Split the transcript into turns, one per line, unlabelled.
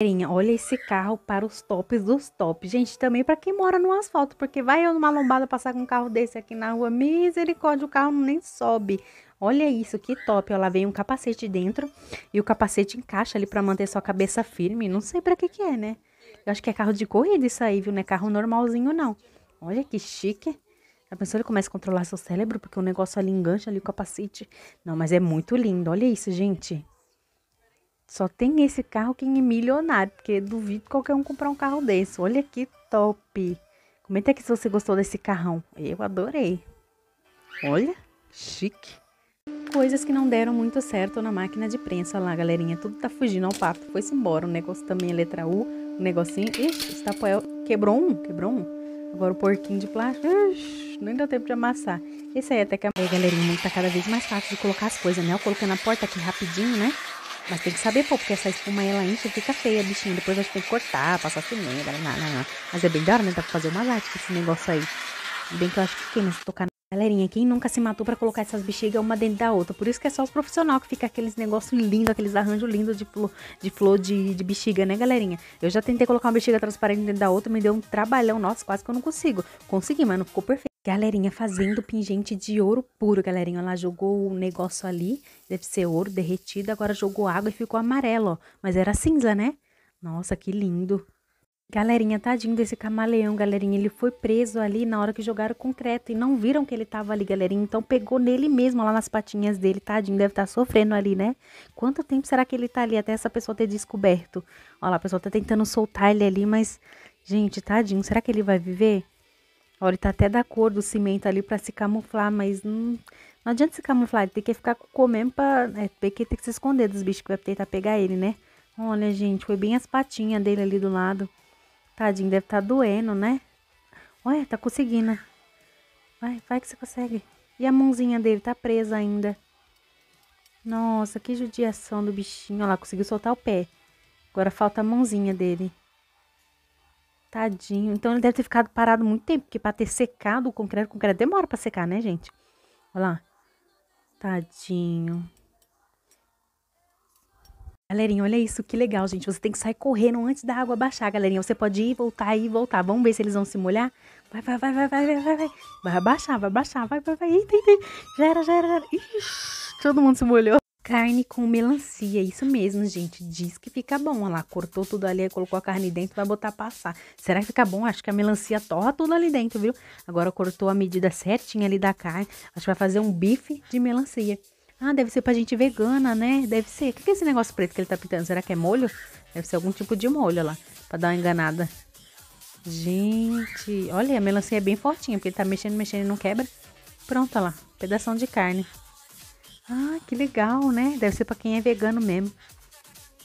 Galerinha, olha esse carro para os tops dos tops. Gente, também para quem mora no asfalto, porque vai eu numa lombada passar com um carro desse aqui na rua, misericórdia, o carro nem sobe. Olha isso, que top. Ela vem um capacete dentro e o capacete encaixa ali para manter sua cabeça firme. Não sei para que que é, né? Eu acho que é carro de corrida isso aí, viu? Não é carro normalzinho, não. Olha que chique. A tá pessoa começa a controlar seu cérebro porque o negócio ali engancha ali o capacete. Não, mas é muito lindo. Olha isso, gente. Só tem esse carro quem é milionário, porque duvido qualquer um comprar um carro desse. Olha que top! Comenta aqui se você gostou desse carrão. Eu adorei. Olha, chique. Coisas que não deram muito certo na máquina de prensa lá, galerinha. Tudo tá fugindo ao papo. Foi-se embora. O negócio também é letra U. O negocinho... Ixi, esse tapoel tá quebrou um. Quebrou um. Agora o porquinho de plástico. Ixi, nem deu tempo de amassar. Esse aí é até que... Aí, galerinha, tá cada vez mais fácil de colocar as coisas, né? Eu colocando na porta aqui rapidinho, né? Mas tem que saber pô porque essa espuma ela enche e fica feia, bichinho. Depois a gente tem que cortar, passar cimento, não, Mas é bem da hora, né? Dá pra fazer uma latte com esse negócio aí. Bem que eu acho que queima se tocar Galerinha, quem nunca se matou para colocar essas bexigas uma dentro da outra? Por isso que é só os profissionais que fica aqueles negócios lindos, aqueles arranjos lindos de, flor, de flor de, de bexiga, né, galerinha? Eu já tentei colocar uma bexiga transparente dentro da outra, me deu um trabalhão, nossa, quase que eu não consigo. Consegui, mas não ficou perfeito. Galerinha, fazendo pingente de ouro puro, galerinha. Ela jogou o um negócio ali, deve ser ouro derretido, agora jogou água e ficou amarelo, ó. Mas era cinza, né? Nossa, que lindo. Galerinha, tadinho desse camaleão, galerinha. Ele foi preso ali na hora que jogaram concreto e não viram que ele tava ali, galerinha. Então pegou nele mesmo, lá nas patinhas dele. Tadinho, deve estar tá sofrendo ali, né? Quanto tempo será que ele tá ali até essa pessoa ter descoberto? Olha lá, a pessoa tá tentando soltar ele ali, mas. Gente, tadinho, será que ele vai viver? Olha, tá até da cor do cimento ali para se camuflar, mas hum, não adianta se camuflar, ele tem que ficar comendo para é, porque tem que se esconder dos bichos que vai tentar pegar ele, né? Olha, gente, foi bem as patinhas dele ali do lado. Tadinho, deve estar tá doendo, né? Olha, tá conseguindo. Vai, vai que você consegue. E a mãozinha dele tá presa ainda. Nossa, que judiação do bichinho. Olha lá, conseguiu soltar o pé. Agora falta a mãozinha dele. Tadinho. Então ele deve ter ficado parado muito tempo, porque para ter secado o concreto, o concreto demora para secar, né, gente? Olha lá. Tadinho. Galerinha, olha isso, que legal, gente. Você tem que sair correndo antes da água baixar, galerinha. Você pode ir, voltar, ir, voltar. Vamos ver se eles vão se molhar. Vai, vai, vai, vai, vai, vai, vai. Vai, vai abaixar, vai abaixar, vai, vai, vai. Eita, eita. Gera gera. gera, Ixi, todo mundo se molhou. Carne com melancia, isso mesmo, gente. Diz que fica bom. Olha lá, cortou tudo ali, colocou a carne dentro, vai botar passar. Será que fica bom? Acho que a melancia torra tudo ali dentro, viu? Agora cortou a medida certinha ali da carne. Acho que vai fazer um bife de melancia. Ah, deve ser pra gente vegana, né? Deve ser. O que é esse negócio preto que ele tá pintando? Será que é molho? Deve ser algum tipo de molho, olha lá, pra dar uma enganada. Gente, olha, a melancia é bem fortinha, porque ele tá mexendo, mexendo e não quebra. Pronto, olha lá, pedação de carne. Ah, que legal, né? Deve ser para quem é vegano mesmo.